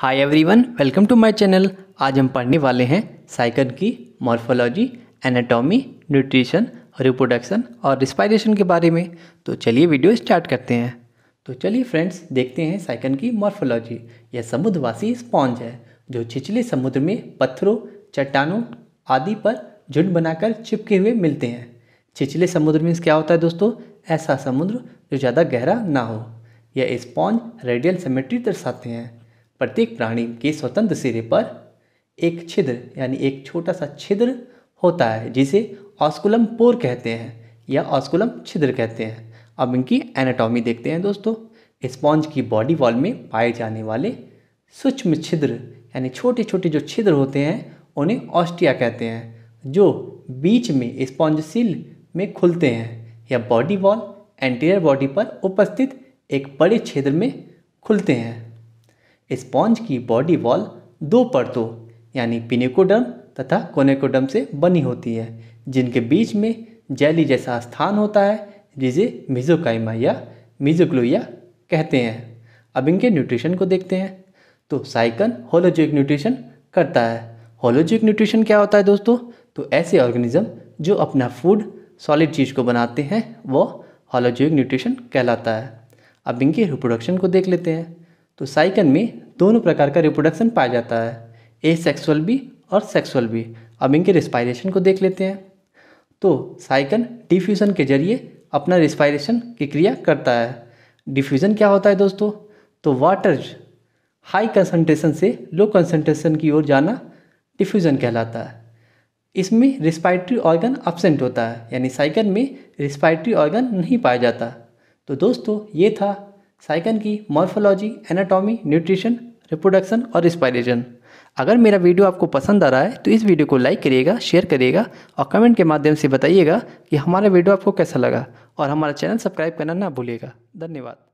hi everyone welcome to my channel आज हम पढ़ने वाले हैं साइकिल की मॉर्फोलॉजी एनाटॉमी न्यूट्रिशन रिप्रोडक्शन और रिस्पायरेशन के बारे में तो चलिए वीडियो स्टार्ट करते हैं तो चलिए फ्रेंड्स देखते हैं साइकिल की मॉर्फोलॉजी यह समुद्रवासी स्पॉन्ज है जो छिछले समुद्र में पत्थरों चट्टानों आदि पर झुंड बनाकर चिपके हुए मिलते हैं छिछले समुद्र में क्या होता है दोस्तों ऐसा समुद्र जो ज़्यादा गहरा ना हो यह स्पॉन्ज रेडियल सेमेट्री दर्शाते हैं प्रत्येक प्राणी के स्वतंत्र सिरे पर एक छिद्र यानी एक छोटा सा छिद्र होता है जिसे ऑस्कुलम पोर कहते हैं या ऑस्कुलम छिद्र कहते हैं अब इनकी एनाटॉमी देखते हैं दोस्तों स्पॉन्ज की बॉडी वॉल में पाए जाने वाले सूक्ष्म छिद्र यानी छोटे छोटे जो छिद्र होते हैं उन्हें ऑस्टिया कहते हैं जो बीच में स्पॉन्ज सील में खुलते हैं या बॉडी वॉल एंटीरियर बॉडी पर उपस्थित एक बड़े छिद्र में खुलते हैं स्पॉन्ज की बॉडी वॉल दो परतों यानी पिनेकोडर्म तथा कोनेकोडर्म से बनी होती है जिनके बीच में जैली जैसा स्थान होता है जिसे मिजोकाइमा या मिजोग्लोइया कहते हैं अब इनके न्यूट्रिशन को देखते हैं तो साइकन होलोजिक न्यूट्रिशन करता है होलोजिक न्यूट्रिशन क्या होता है दोस्तों तो ऐसे ऑर्गेनिज्म जो अपना फूड सॉलिड चीज़ को बनाते हैं वो होलोजिक न्यूट्रिशन कहलाता है अब इनके रिप्रोडक्शन को देख लेते हैं तो साइकन में दोनों प्रकार का रिप्रोडक्शन पाया जाता है ए सेक्सुअल भी और सेक्सुअल भी अब इनके रिस्पायरेशन को देख लेते हैं तो साइकन डिफ्यूज़न के जरिए अपना रिस्पायरेशन की क्रिया करता है डिफ्यूज़न क्या होता है दोस्तों तो वाटर हाई कंसनट्रेशन से लो कंसनट्रेशन की ओर जाना डिफ्यूज़न कहलाता है इसमें रिस्पायरेटरी ऑर्गन एबसेंट होता है यानी साइकिल में रिस्पायरेटरी ऑर्गन नहीं पाया जाता तो दोस्तों ये था साइकन की मॉर्फोलॉजी एनाटॉमी न्यूट्रिशन रिप्रोडक्शन और रिस्पायरेशन अगर मेरा वीडियो आपको पसंद आ रहा है तो इस वीडियो को लाइक करिएगा शेयर करिएगा और कमेंट के माध्यम से बताइएगा कि हमारा वीडियो आपको कैसा लगा और हमारा चैनल सब्सक्राइब करना ना भूलिएगा धन्यवाद